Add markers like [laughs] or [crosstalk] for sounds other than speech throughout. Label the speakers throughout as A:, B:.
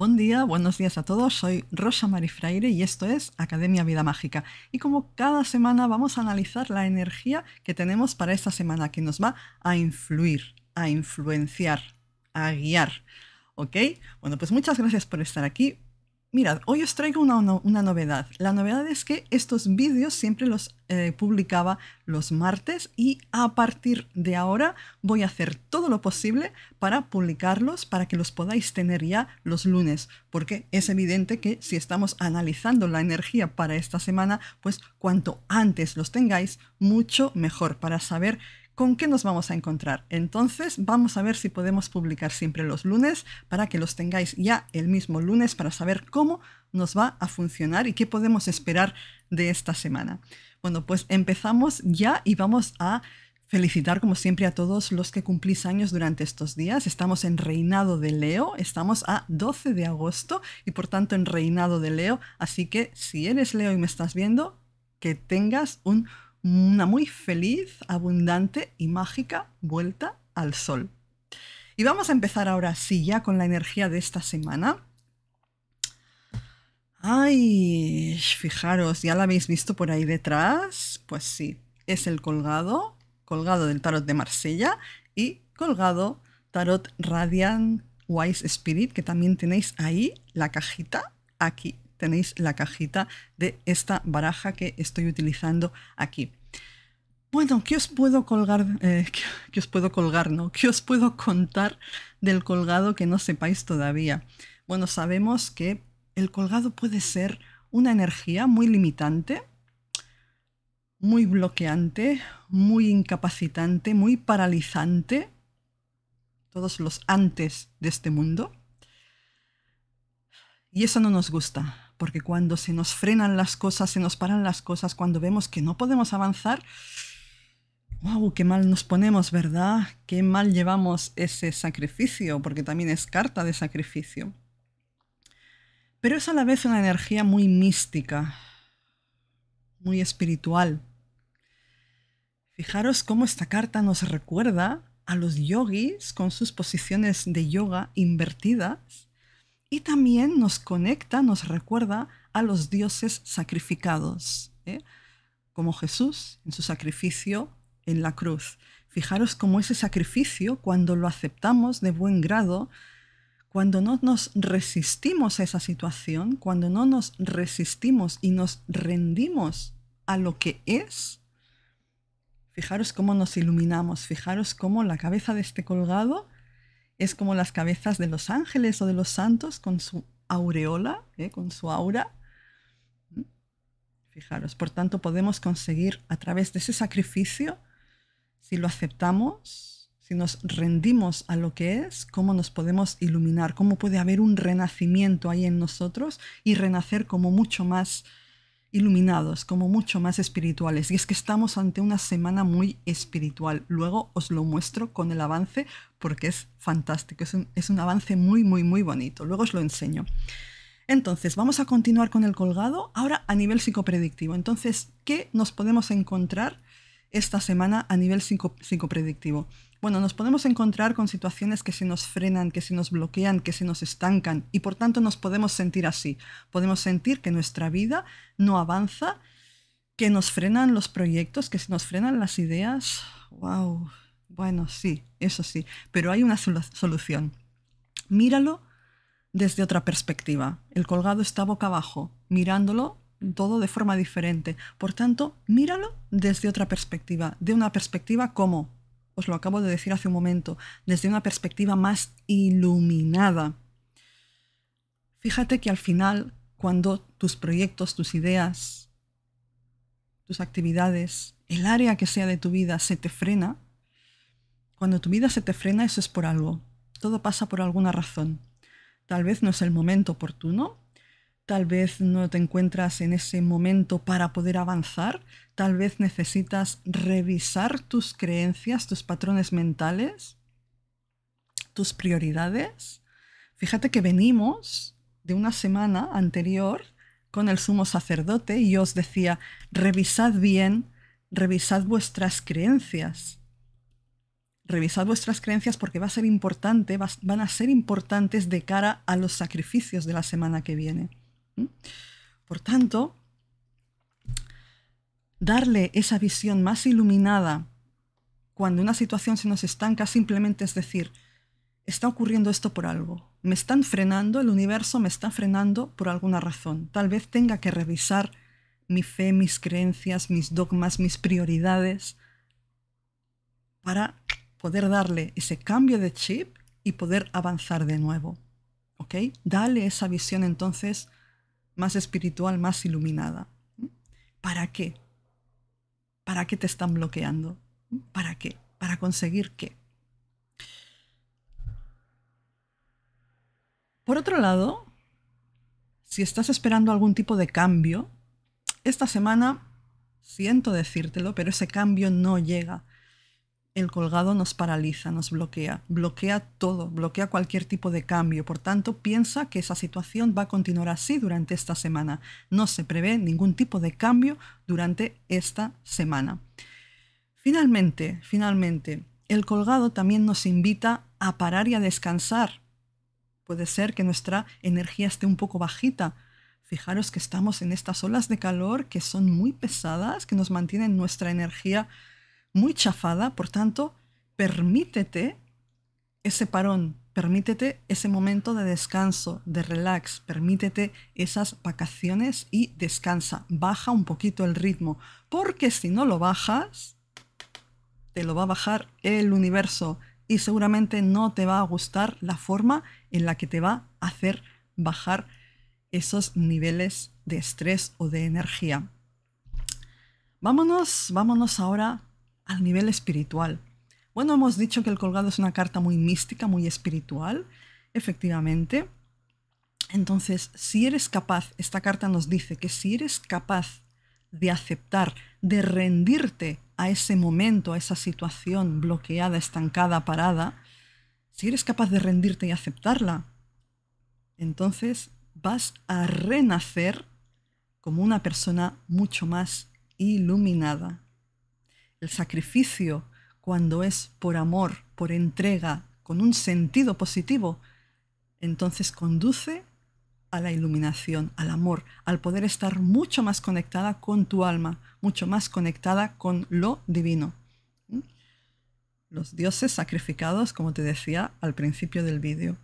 A: Buen día, buenos días a todos. Soy Rosa Marifraire y esto es Academia Vida Mágica. Y como cada semana vamos a analizar la energía que tenemos para esta semana, que nos va a influir, a influenciar, a guiar. ¿Ok? Bueno, pues muchas gracias por estar aquí. Mirad, hoy os traigo una, una, novedad. La novedad es que estos vídeos siempre los eh, publicaba los martes y a partir de ahora voy a hacer todo lo posible para publicarlos para que los podáis tener ya los lunes, porque es evidente que si estamos analizando la energía para esta semana, pues cuanto antes los tengáis, mucho mejor para saber ¿Con qué nos vamos a encontrar? Entonces vamos a ver si podemos publicar siempre los lunes para que los tengáis ya el mismo lunes para saber cómo nos va a funcionar y qué podemos esperar de esta semana. Bueno, pues empezamos ya y vamos a felicitar como siempre a todos los que cumplís años durante estos días. Estamos en Reinado de Leo, estamos a 12 de agosto y por tanto en Reinado de Leo, así que si eres Leo y me estás viendo, que tengas un una muy feliz, abundante y mágica vuelta al sol. Y vamos a empezar ahora sí ya con la energía de esta semana. Ay, fijaros, ya la habéis visto por ahí detrás. Pues sí, es el colgado, colgado del tarot de Marsella y colgado tarot Radiant Wise Spirit, que también tenéis ahí la cajita, aquí tenéis la cajita de esta baraja que estoy utilizando aquí. Bueno, ¿qué os puedo colgar? Eh, [laughs] os puedo colgar? No? ¿Qué os puedo contar del colgado que no sepáis todavía? Bueno, sabemos que el colgado puede ser una energía muy limitante, muy bloqueante, muy incapacitante, muy paralizante. Todos los antes de este mundo. Y eso no nos gusta porque cuando se nos frenan las cosas, se nos paran las cosas, cuando vemos que no podemos avanzar, wow, qué mal nos ponemos, ¿verdad? Qué mal llevamos ese sacrificio, porque también es carta de sacrificio. Pero es a la vez una energía muy mística, muy espiritual. Fijaros cómo esta carta nos recuerda a los yogis con sus posiciones de yoga invertidas y también nos conecta, nos recuerda a los dioses sacrificados, ¿eh? como Jesús en su sacrificio en la cruz. Fijaros cómo ese sacrificio, cuando lo aceptamos de buen grado, cuando no nos resistimos a esa situación, cuando no nos resistimos y nos rendimos a lo que es, fijaros cómo nos iluminamos, fijaros cómo la cabeza de este colgado es como las cabezas de los ángeles o de los santos con su aureola, ¿eh? con su aura. ¿Mm? Fijaros, por tanto podemos conseguir a través de ese sacrificio, si lo aceptamos, si nos rendimos a lo que es, cómo nos podemos iluminar, cómo puede haber un renacimiento ahí en nosotros y renacer como mucho más iluminados, como mucho más espirituales. Y es que estamos ante una semana muy espiritual. Luego os lo muestro con el avance porque es fantástico, es un, avance muy, muy, muy bonito. Luego os lo enseño. Entonces, vamos a continuar con el colgado, ahora a nivel psicopredictivo. Entonces, ¿qué nos podemos encontrar esta semana a nivel psicopredictivo? bueno, nos podemos encontrar con situaciones que se nos frenan, que se nos bloquean, que se nos estancan y por tanto nos podemos sentir así. Podemos sentir que nuestra vida no avanza, que nos frenan los proyectos, que se nos frenan las ideas. ¡Wow! Bueno, sí, eso sí, pero hay una solución. Míralo desde otra perspectiva. El colgado está boca abajo, mirándolo todo de forma diferente. Por tanto, míralo desde otra perspectiva, de una perspectiva como lo acabo de decir hace un momento, desde una perspectiva más iluminada. Fíjate que al final, cuando tus proyectos, tus ideas, tus actividades, el área que sea de tu vida se te frena, cuando tu vida se te frena eso es por algo, todo pasa por alguna razón. Tal vez no es el momento oportuno, tal vez no te encuentras en ese momento para poder avanzar, Tal vez necesitas revisar tus creencias, tus patrones mentales, tus prioridades. Fíjate que venimos de una semana anterior con el sumo sacerdote y os decía, revisad bien, revisad vuestras creencias. Revisad vuestras creencias porque va a ser importante, van a ser importantes de cara a los sacrificios de la semana que viene. Por tanto, darle esa visión más iluminada cuando una situación se nos estanca, simplemente es decir, está ocurriendo esto por algo. Me están frenando, el universo me está frenando por alguna razón. Tal vez tenga que revisar mi fe, mis creencias, mis dogmas, mis prioridades, para poder darle ese cambio de chip y poder avanzar de nuevo. ¿Ok? Dale esa visión entonces más espiritual, más iluminada. ¿Mm? ¿Para qué? ¿Para qué te están bloqueando? ¿Para qué? ¿Para conseguir qué? Por otro lado, si estás esperando algún tipo de cambio, esta semana siento decírtelo, pero ese cambio no llega el colgado nos paraliza, nos bloquea, bloquea todo, bloquea cualquier tipo de cambio. Por tanto, piensa que esa situación va a continuar así durante esta semana. No se prevé ningún tipo de cambio durante esta semana. Finalmente, finalmente, el colgado también nos invita a parar y a descansar. Puede ser que nuestra energía esté un poco bajita, Fijaros que estamos en estas olas de calor que son muy pesadas, que nos mantienen nuestra energía muy chafada, por tanto, permítete ese parón, permítete ese momento de descanso, de relax, permítete esas vacaciones y descansa, baja un poquito el ritmo, porque si no lo bajas, te lo va a bajar el universo y seguramente no te va a gustar la forma en la que te va a hacer bajar esos niveles de estrés o de energía. Vámonos, vámonos ahora al nivel espiritual. Bueno, hemos dicho que el colgado es una carta muy mística, muy espiritual, efectivamente. Entonces, si eres capaz, esta carta nos dice que si eres capaz de aceptar, de rendirte a ese momento, a esa situación bloqueada, estancada, parada, si eres capaz de rendirte y aceptarla, entonces vas a renacer como una persona mucho más iluminada, el sacrificio, cuando es por amor, por entrega, con un sentido positivo, entonces conduce a la iluminación, al amor, al poder estar mucho más conectada con tu alma, mucho más conectada con lo divino. ¿Mm? Los dioses sacrificados, como te decía al principio del vídeo.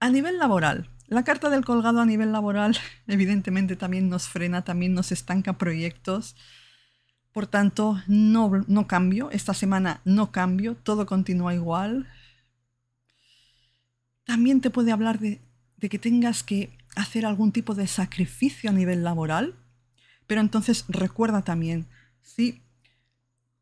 A: A nivel laboral, la carta del colgado a nivel laboral [laughs] evidentemente también nos frena, también nos estanca proyectos, por tanto, no, cambio, esta semana no cambio, todo continúa igual. También te puede hablar de, de que tengas que hacer algún tipo de sacrificio a nivel laboral, pero entonces recuerda también, si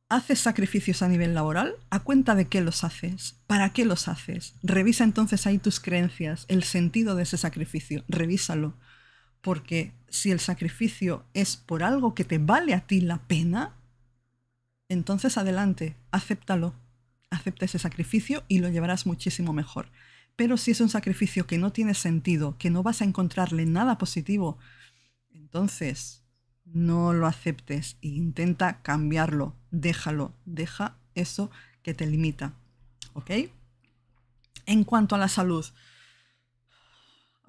A: haces sacrificios a nivel laboral, ¿a cuenta de qué los haces? ¿Para qué los haces? Revisa entonces ahí tus creencias, el sentido de ese sacrificio, revísalo. Porque si el sacrificio es por algo que te vale a ti la pena, entonces adelante, acéptalo, acepta ese sacrificio y lo llevarás muchísimo mejor. Pero si es un sacrificio que no tiene sentido, que no vas a encontrarle nada positivo, entonces no lo aceptes e intenta cambiarlo, déjalo, deja eso que te limita. ¿Ok? En cuanto a la salud,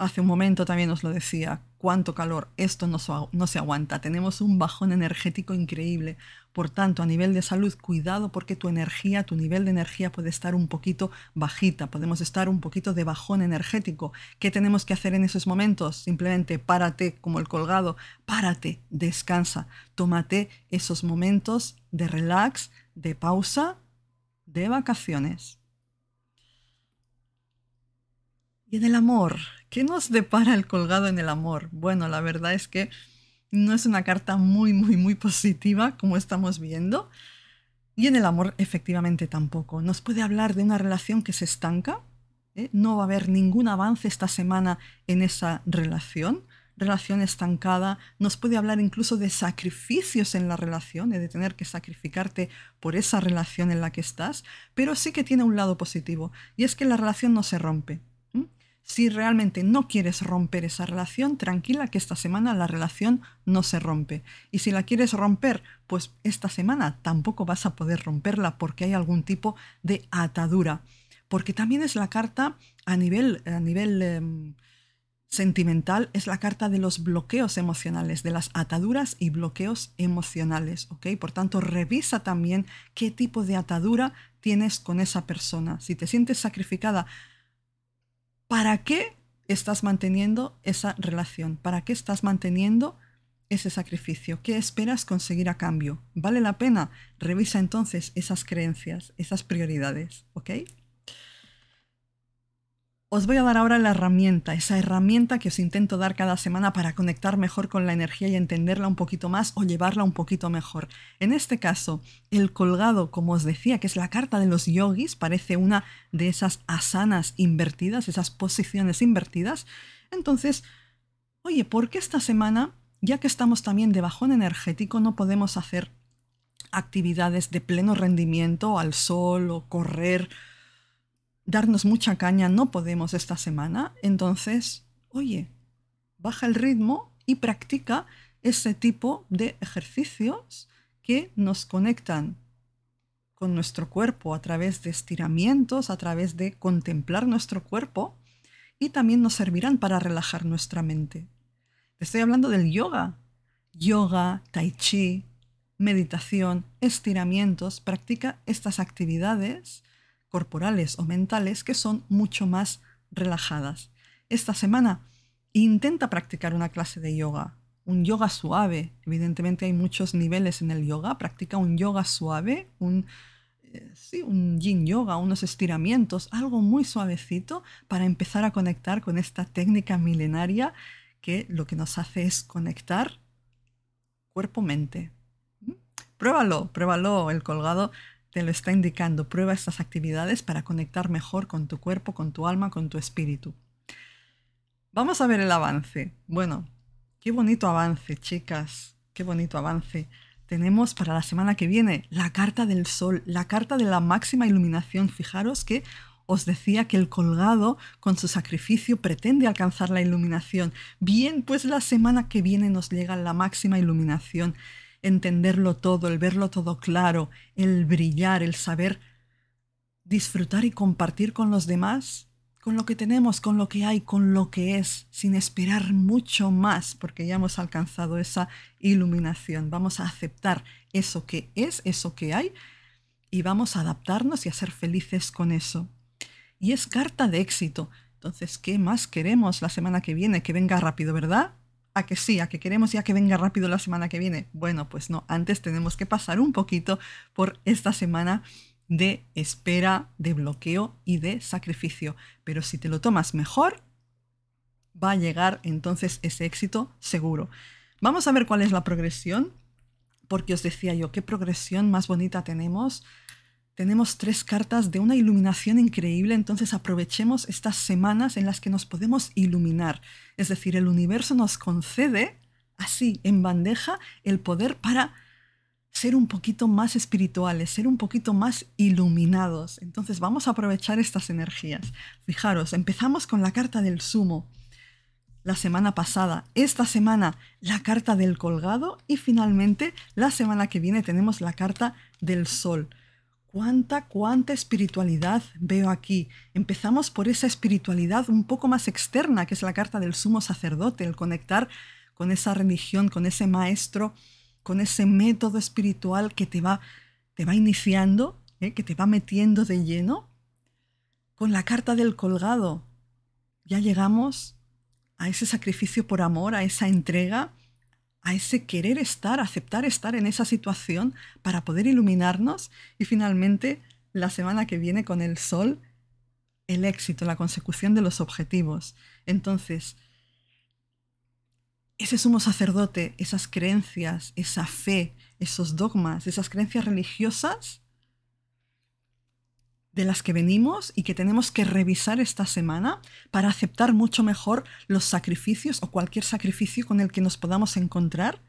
A: hace un momento también os lo decía, cuánto calor, esto no, se aguanta, tenemos un bajón energético increíble, por tanto a nivel de salud cuidado porque tu energía, tu nivel de energía puede estar un poquito bajita, podemos estar un poquito de bajón energético. ¿Qué tenemos que hacer en esos momentos? Simplemente párate como el colgado, párate, descansa, tómate esos momentos de relax, de pausa, de vacaciones. Y en el amor, ¿qué nos depara el colgado en el amor? Bueno, la verdad es que no es una carta muy, muy, muy positiva, como estamos viendo. Y en el amor, efectivamente, tampoco. Nos puede hablar de una relación que se estanca. ¿eh? No va a haber ningún avance esta semana en esa relación. Relación estancada. Nos puede hablar incluso de sacrificios en la relación, de tener que sacrificarte por esa relación en la que estás. Pero sí que tiene un lado positivo. Y es que la relación no se rompe si realmente no quieres romper esa relación, tranquila que esta semana la relación no se rompe. Y si la quieres romper, pues esta semana tampoco vas a poder romperla porque hay algún tipo de atadura. Porque también es la carta a nivel, a nivel em, sentimental, es la carta de los bloqueos emocionales, de las ataduras y bloqueos emocionales. Por tanto, revisa también qué tipo de atadura tienes con esa persona. Si te sientes sacrificada ¿Para qué estás manteniendo esa relación? ¿Para qué estás manteniendo ese sacrificio? ¿Qué esperas conseguir a cambio? ¿Vale la pena? Revisa entonces esas creencias, esas prioridades, ¿ok? Os voy a dar ahora la herramienta, esa herramienta que os intento dar cada semana para conectar mejor con la energía y entenderla un poquito más o llevarla un poquito mejor. En este caso, el colgado, como os decía, que es la carta de los yogis, parece una de esas asanas invertidas, esas posiciones invertidas. Entonces, oye, ¿por qué esta semana, ya que estamos también de bajón energético, no podemos hacer actividades de pleno rendimiento al sol o correr? darnos mucha caña no podemos esta semana, entonces, oye, baja el ritmo y practica ese tipo de ejercicios que nos conectan con nuestro cuerpo a través de estiramientos, a través de contemplar nuestro cuerpo y también nos servirán para relajar nuestra mente. Te estoy hablando del yoga, yoga, tai chi, meditación, estiramientos, practica estas actividades corporales o mentales que son mucho más relajadas. Esta semana intenta practicar una clase de yoga, un yoga suave. Evidentemente hay muchos niveles en el yoga. Practica un yoga suave, un, eh, sí, un yin yoga, unos estiramientos, algo muy suavecito para empezar a conectar con esta técnica milenaria que lo que nos hace es conectar cuerpo-mente. ¿Mm? Pruébalo, pruébalo. El colgado te lo está indicando. Prueba estas actividades para conectar mejor con tu cuerpo, con tu alma, con tu espíritu. Vamos a ver el avance. Bueno, qué bonito avance, chicas. Qué bonito avance. Tenemos para la semana que viene la carta del sol, la carta de la máxima iluminación. Fijaros que os decía que el colgado con su sacrificio pretende alcanzar la iluminación. Bien, pues la semana que viene nos llega la máxima iluminación entenderlo todo, el verlo todo claro, el brillar, el saber disfrutar y compartir con los demás, con lo que tenemos, con lo que hay, con lo que es, sin esperar mucho más, porque ya hemos alcanzado esa iluminación. Vamos a aceptar eso que es, eso que hay, y vamos a adaptarnos y a ser felices con eso. Y es carta de éxito. Entonces, ¿qué más queremos la semana que viene? Que venga rápido, ¿verdad? a que sí, a que queremos ya que venga rápido la semana que viene. Bueno, pues no, antes tenemos que pasar un poquito por esta semana de espera, de bloqueo y de sacrificio. Pero si te lo tomas mejor, va a llegar entonces ese éxito seguro. Vamos a ver cuál es la progresión, porque os decía yo, qué progresión más bonita tenemos tenemos tres cartas de una iluminación increíble, entonces aprovechemos estas semanas en las que nos podemos iluminar. Es decir, el universo nos concede así, en bandeja, el poder para ser un poquito más espirituales, ser un poquito más iluminados. Entonces vamos a aprovechar estas energías. Fijaros, empezamos con la carta del sumo la semana pasada, esta semana la carta del colgado y finalmente la semana que viene tenemos la carta del sol cuánta, cuánta espiritualidad veo aquí. Empezamos por esa espiritualidad un poco más externa, que es la carta del sumo sacerdote, el conectar con esa religión, con ese maestro, con ese método espiritual que te va, te va iniciando, ¿eh? que te va metiendo de lleno. Con la carta del colgado, ya llegamos a ese sacrificio por amor, a esa entrega, a ese querer estar, aceptar estar en esa situación para poder iluminarnos y finalmente la semana que viene con el sol, el éxito, la consecución de los objetivos. Entonces, ese sumo sacerdote, esas creencias, esa fe, esos dogmas, esas creencias religiosas, de las que venimos y que tenemos que revisar esta semana para aceptar mucho mejor los sacrificios o cualquier sacrificio con el que nos podamos encontrar.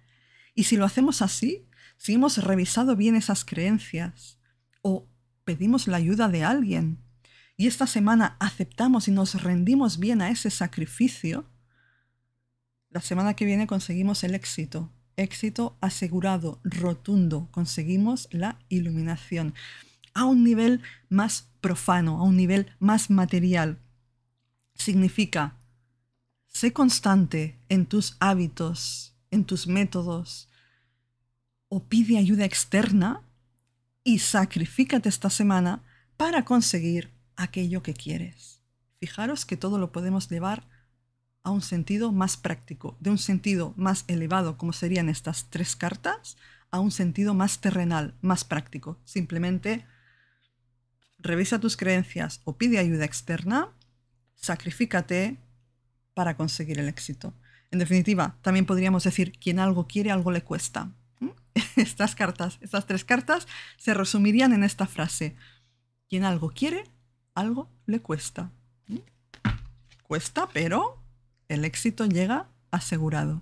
A: Y si lo hacemos así, si hemos revisado bien esas creencias o pedimos la ayuda de alguien y esta semana aceptamos y nos rendimos bien a ese sacrificio, la semana que viene conseguimos el éxito. Éxito asegurado, rotundo. Conseguimos la iluminación a un nivel más profano, a un nivel más material. Significa, sé constante en tus hábitos, en tus métodos, o pide ayuda externa y sacrifícate esta semana para conseguir aquello que quieres. Fijaros que todo lo podemos llevar a un sentido más práctico, de un sentido más elevado, como serían estas tres cartas, a un sentido más terrenal, más práctico. Simplemente revisa tus creencias o pide ayuda externa, sacrifícate para conseguir el éxito. En definitiva, también podríamos decir, quien algo quiere, algo le cuesta. [laughs] Estas cartas, estas tres cartas se resumirían en esta frase. Quien algo quiere, algo le cuesta. Cuesta, pero el éxito llega asegurado.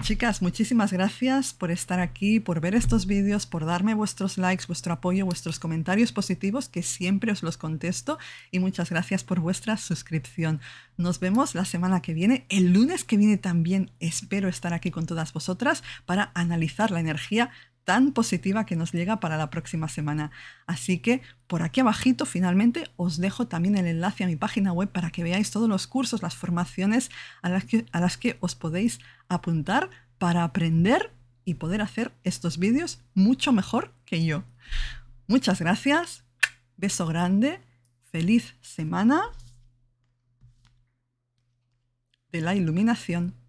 A: Chicas, muchísimas gracias por estar aquí, por ver estos vídeos, por darme vuestros likes, vuestro apoyo, vuestros comentarios positivos, que siempre os los contesto, y muchas gracias por vuestra suscripción. Nos vemos la semana que viene, el lunes que viene también espero estar aquí con todas vosotras para analizar la energía tan positiva que nos llega para la próxima semana. Así que por aquí abajito finalmente os dejo también el enlace a mi página web para que veáis todos los cursos, las formaciones a las que, a las que os podéis apuntar para aprender y poder hacer estos vídeos mucho mejor que yo. Muchas gracias, beso grande, feliz semana de la iluminación.